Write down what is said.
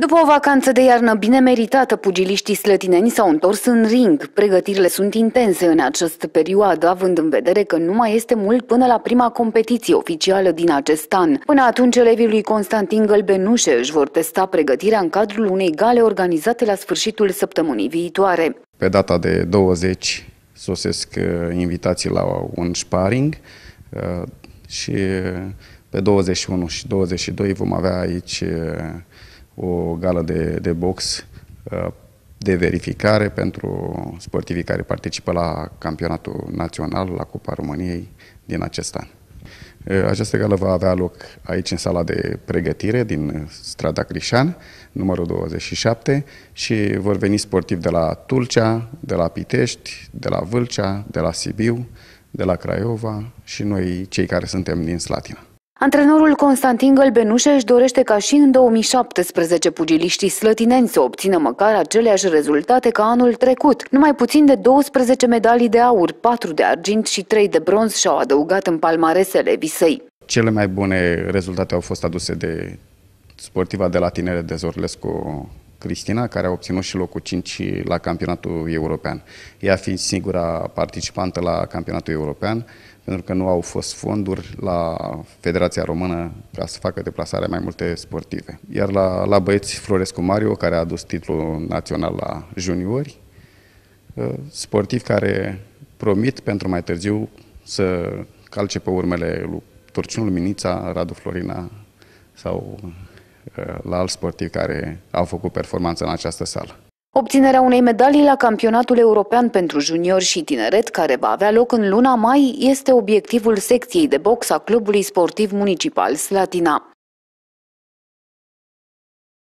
După o vacanță de iarnă bine meritată, pugiliștii slătineni s-au întors în ring. Pregătirile sunt intense în această perioadă, având în vedere că nu mai este mult până la prima competiție oficială din acest an. Până atunci, elevii lui Constantin Gălbenușe își vor testa pregătirea în cadrul unei gale organizate la sfârșitul săptămânii viitoare. Pe data de 20 sosesc uh, invitații la un sparring uh, și pe 21 și 22 vom avea aici uh, o gală de, de box uh, de verificare pentru sportivii care participă la campionatul național, la Cupa României din acest an. Uh, această gală va avea loc aici în sala de pregătire din strada Crișan, numărul 27 și vor veni sportivi de la Tulcea, de la Pitești, de la Vâlcea, de la Sibiu, de la Craiova și noi cei care suntem din Slatina. Antrenorul Constantin Gălbenușe își dorește ca și în 2017 pugiliștii slătineni să obțină măcar aceleași rezultate ca anul trecut. Numai puțin de 12 medalii de aur, 4 de argint și 3 de bronz și-au adăugat în palmaresele Visei. Cele mai bune rezultate au fost aduse de sportiva de la tinere de Zorlescu Cristina, care a obținut și locul 5 la campionatul european. Ea fiind singura participantă la campionatul european, pentru că nu au fost fonduri la Federația Română ca să facă deplasarea mai multe sportive. Iar la, la băieți, Florescu Mario, care a adus titlul național la juniori, ă, sportiv care promit pentru mai târziu să calce pe urmele lui Turciunul Minița, Radu Florina sau Uh, la alți sportivi care au făcut performanță în această sală. Obținerea unei medalii la campionatul european pentru juniori și tineret, care va avea loc în luna mai, este obiectivul secției de box a Clubului Sportiv Municipal Slatina.